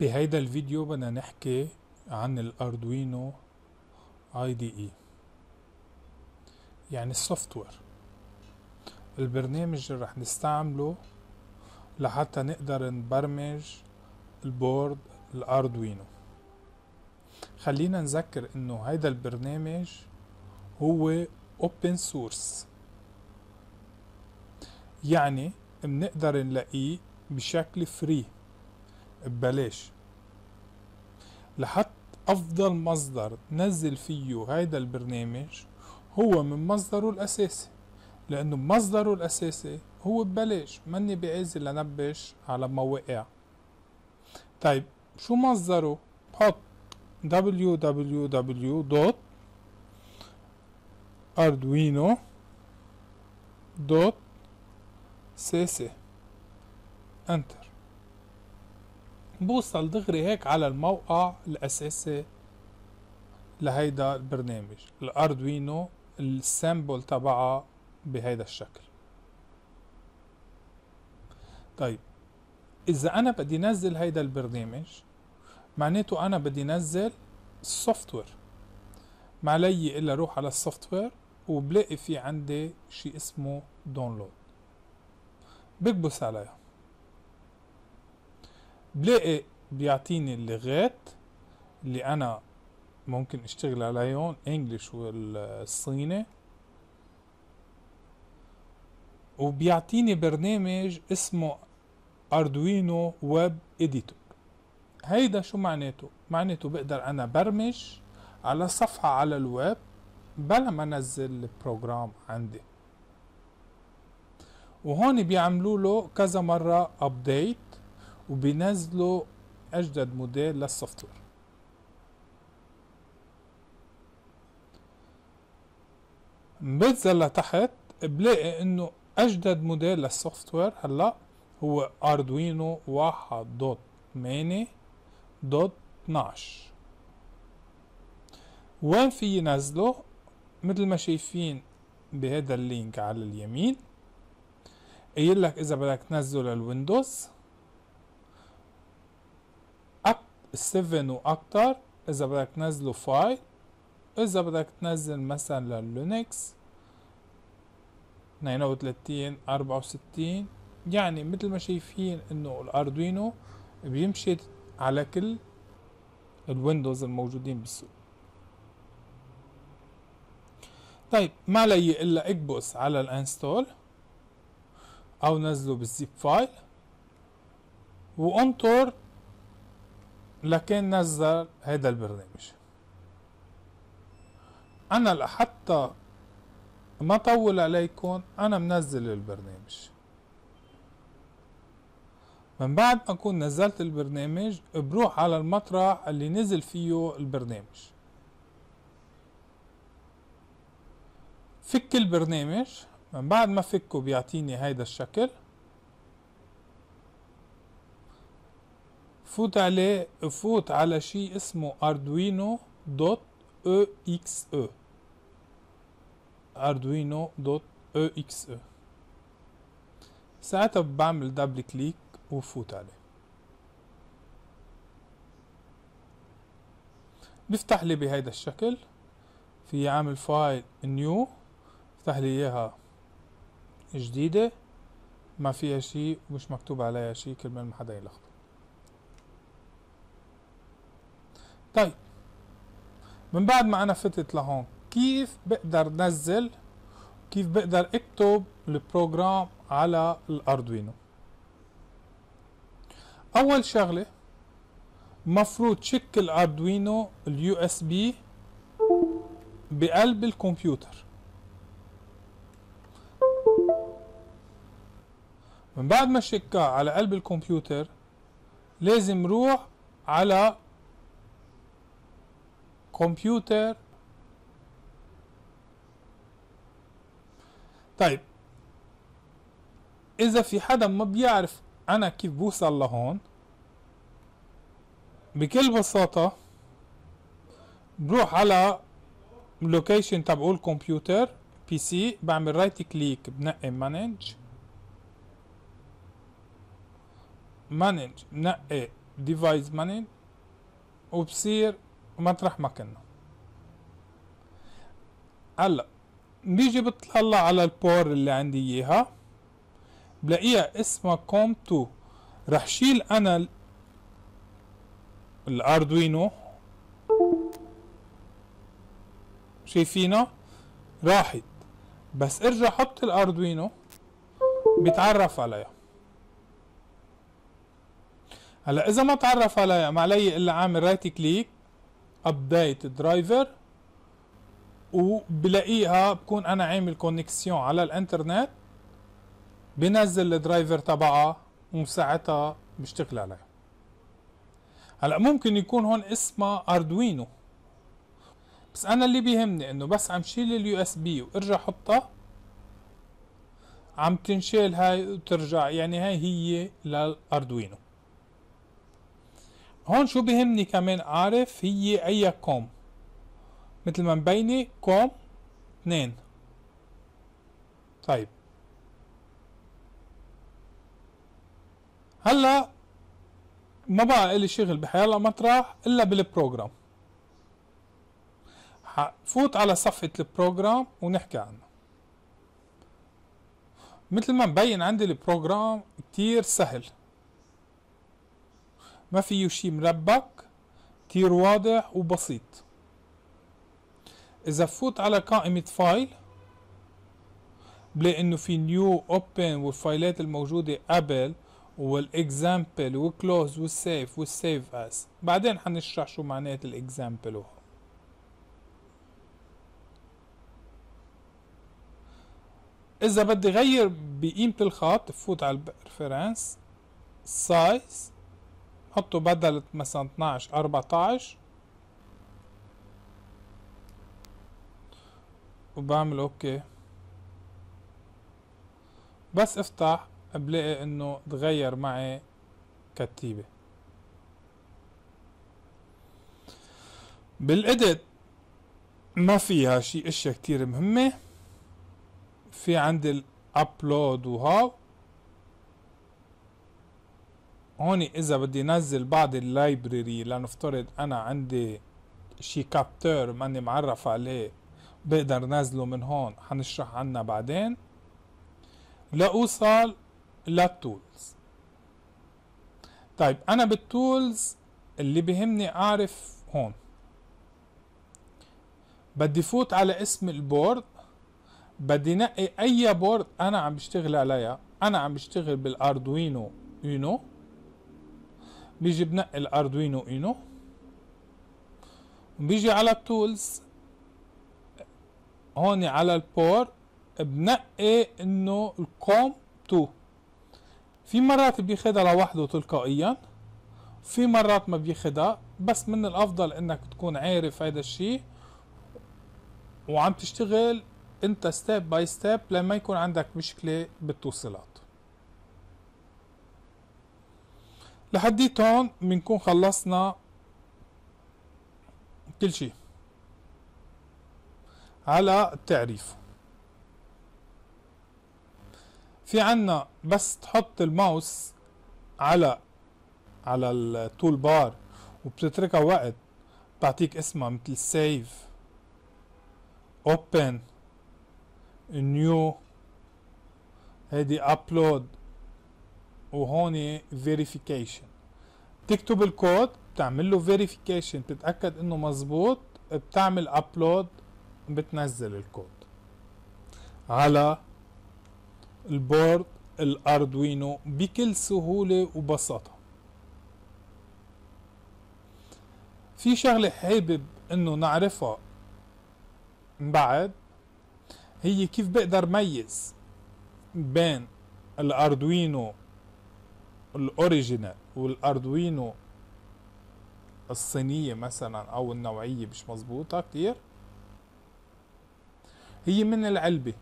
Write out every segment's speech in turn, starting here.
بهيدا الفيديو بدنا نحكي عن الاردوينو اي دي اي يعني السوفت وير البرنامج اللي رح نستعمله لحتى نقدر نبرمج البورد الاردوينو خلينا نذكر انه هيدا البرنامج هو open source يعني بنقدر نلاقيه بشكل فري ببلاش لحتى افضل مصدر تنزل فيه هيدا البرنامج هو من مصدره الاساسي لانه مصدره الاساسي هو ببلاش ماني بعزل لنبش على مواقع طيب شو مصدره بحط www.arduino.cc انتر بوصل دغري هيك على الموقع الأساسي لهيدا البرنامج الأردوينو السامبل تبعها بهيدا الشكل طيب إذا أنا بدي نزل هيدا البرنامج معناته أنا بدي نزل السوفت وير ما علي إلا روح على السوفت وير وبلاقي في عندي شي اسمه داونلود بكبس عليها بلاقي بيعطيني اللغات اللي انا ممكن اشتغل عليهم انجلش والصيني وبيعطيني برنامج اسمه اردوينو ويب اديتور هيدا شو معناته معناته بقدر انا برمج على صفحة على الويب بلا ما انزل البروجرام عندي وهون بيعملوا له كذا مرة ابديت وبينزلوا اجدد موديل للسوفت وير بنزل لتحت بلاقي انه اجدد موديل للسوفت وير هلا هو اردوينو واحد دوت تمانية دوت 12 وين في ينزلو مثل ما شايفين بهذا اللينك على اليمين يقول لك اذا بدك تنزله للويندوز 7 واكتر اذا بدك تنزله فايل اذا بدك تنزل مثلا للينكس 32 64 يعني مثل ما شايفين انه الاردوينو بيمشي على كل الويندوز الموجودين بالسوق طيب ما علي الا اكبس على الانستول او نزله بالزيب فايل وانطر لكن نزل هذا البرنامج انا لحتى ما طول عليكم انا منزل البرنامج من بعد ما اكون نزلت البرنامج بروح على المطرح اللي نزل فيه البرنامج فك البرنامج من بعد ما فكه بيعطيني هيدا الشكل فوت عليه فوت على شيء اسمه اردوينو دوت او اكس او اردوينو دوت او اكس او ساعتها بعمل دبل كليك وفوت عليه بيفتح لي بهيدا الشكل في عامل فايل نيو افتح لي اياها جديدة ما فيها شيء ومش مكتوب عليها شيء كرمال ما حدا يلخبط طيب من بعد ما انا فتت لهون كيف بقدر نزل كيف بقدر اكتب البروجرام على الاردوينو اول شغله مفروض شك الاردوينو اليو اس بي بقلب الكمبيوتر من بعد ما شكاه على قلب الكمبيوتر لازم روح على كمبيوتر طيب اذا في حدا ما بيعرف انا كيف بوصل لهون بكل بساطة بروح على اللوكيشن تبع الكمبيوتر بي سي بعمل رايت كليك بنقي مانج مانج بنقي ديفايس مانج وبصير مطرح ما كنا هلا بيجي بطلع على البور اللي عندي اياها بلاقيها اسمها كوم 2 رح شيل انا الاردوينو شايفينها راحت بس ارجع حط الاردوينو بيتعرف عليها هلا اذا ما تعرف عليها ما علي الا اعمل رايت كليك ابديت درايفر وبلاقيها بكون انا عامل كونكسيون على الانترنت بنزل الدرايفر تبعها وساعتها بشتغل عليها هلا ممكن يكون هون اسمها اردوينو بس انا اللي بيهمني انه بس عم شيل اليو اس بي وارجع حطها عم تنشال هاي وترجع يعني هاي هي للاردوينو هون شو بهمني كمان اعرف هي اي كوم مثل ما مبينه كوم 2 طيب هلا ما بقى الي شغل بحيالله مطرح الا بالبروجرام فوت على صفحة البروجرام ونحكي عنه مثل ما مبين عندي البروجرام كتير سهل ما فيه شيء مربك كتير واضح وبسيط اذا فوت على قائمة فايل بلاقي انه في نيو اوبن والفايلات الموجودة قبل والاكزامبل وكلوز والسيف والسيف اس بعدين حنشرح شو معناه الاكزامبل وهو اذا بدي غير بقيمة الخط فوت على الريفرنس سايز حطوا بدل مثلا 12 14 وبعمل اوكي بس افتح بلاقي انه تغير معي كتيبة بالادت ما فيها شي اشياء كتير مهمة في عندي الابلود وهاو هون اذا بدي نزل بعض اللايبرري لنفترض انا عندي شي كابتور ماني معرف عليه بقدر نزله من هون حنشرح عنها بعدين لاوصل للتولز طيب انا بالتولز اللي بهمني اعرف هون بدي فوت على اسم البورد بدي نقي اي بورد انا عم بشتغل عليها انا عم بشتغل بالاردوينو يونو بيجي بنقي الاردوينو اينو بيجي على التولز هون على البور بنقي انه الكوم تو في مرات بياخدها لوحده تلقائيا في مرات ما بياخدها بس من الافضل انك تكون عارف هذا الشيء وعم تشتغل انت ستيب باي ستيب لما يكون عندك مشكله بالتوصيلات لحديت هون بنكون خلصنا كل شيء على التعريف في عنا بس تحط الماوس على على التول بار وبتتركها وقت بعطيك اسمها مثل سيف اوبن نيو هيدي ابلود وهون فيريفيكيشن تكتب الكود بتعمل له فيريفيكيشن بتتاكد انه مزبوط بتعمل ابلود بتنزل الكود على البورد الاردوينو بكل سهوله وبساطه في شغله حابب انه نعرفها بعد هي كيف بقدر ميز بين الاردوينو الاوريجينال والاردوينو الصينية مثلا او النوعية مش مظبوطة كتير هي من العلبة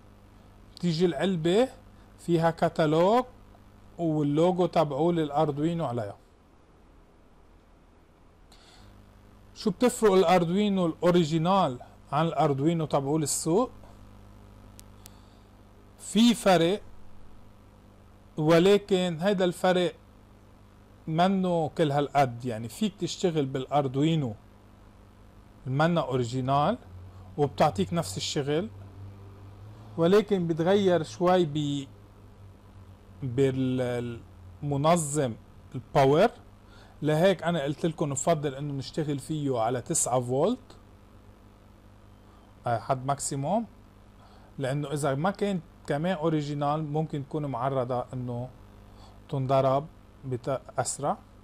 بتيجي العلبة فيها كتالوج واللوجو تبعو للاردوينو عليها شو بتفرق الاردوينو الاوريجينال عن الاردوينو تبعو للسوق في فرق ولكن هيدا الفرق منه كل هالقد يعني فيك تشتغل بالاردوينو المنا اوريجينال وبتعطيك نفس الشغل ولكن بتغير شوي ب بالمنظم الباور لهيك انا قلت لكم بفضل انه نشتغل فيه على 9 فولت آه، حد ماكسيموم لانه اذا ما كانت كمان اوريجينال ممكن تكون معرضة انه تنضرب اسرع